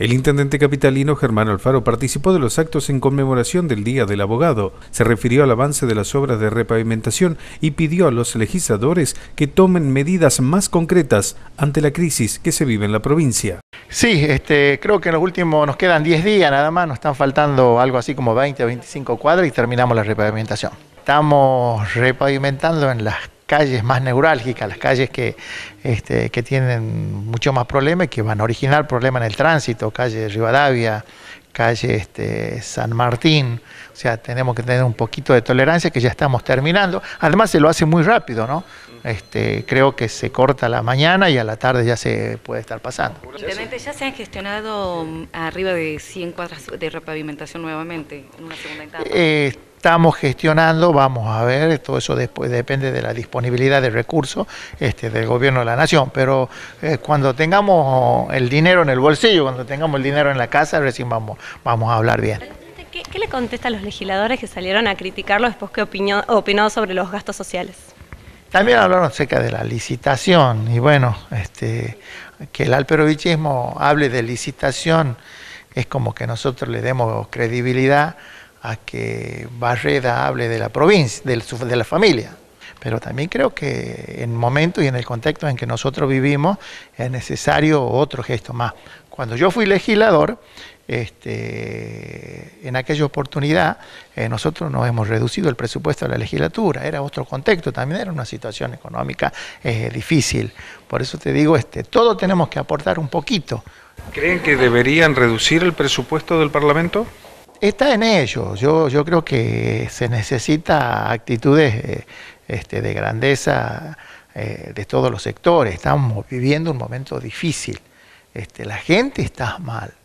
El intendente capitalino Germán Alfaro participó de los actos en conmemoración del Día del Abogado, se refirió al avance de las obras de repavimentación y pidió a los legisladores que tomen medidas más concretas ante la crisis que se vive en la provincia. Sí, este, creo que en los últimos nos quedan 10 días nada más, nos están faltando algo así como 20 o 25 cuadras y terminamos la repavimentación. Estamos repavimentando en las calles más neurálgicas, las calles que, este, que tienen mucho más problemas y que van a originar problemas en el tránsito, calle Rivadavia, calle este, San Martín, o sea, tenemos que tener un poquito de tolerancia que ya estamos terminando. Además se lo hace muy rápido, ¿no? Este, creo que se corta la mañana y a la tarde ya se puede estar pasando. ya se han gestionado mm, arriba de 100 cuadras de repavimentación nuevamente en una segunda etapa. Eh, estamos gestionando, vamos a ver, todo eso después depende de la disponibilidad de recursos este, del gobierno de la nación, pero eh, cuando tengamos el dinero en el bolsillo, cuando tengamos el dinero en la casa, recién vamos, vamos a hablar bien. ¿Qué, le contesta a los legisladores que salieron a criticarlo después que opinó, opinó sobre los gastos sociales? También hablaron acerca de la licitación y bueno, este, que el alperovichismo hable de licitación es como que nosotros le demos credibilidad a que Barreda hable de la provincia, de la familia. Pero también creo que en momento y en el contexto en que nosotros vivimos es necesario otro gesto más. Cuando yo fui legislador, este, en aquella oportunidad eh, nosotros nos hemos reducido el presupuesto de la legislatura, era otro contexto, también era una situación económica eh, difícil. Por eso te digo, este, todos tenemos que aportar un poquito. ¿Creen que deberían reducir el presupuesto del Parlamento? está en ellos. Yo, yo creo que se necesita actitudes eh, este, de grandeza eh, de todos los sectores. Estamos viviendo un momento difícil. Este, la gente está mal.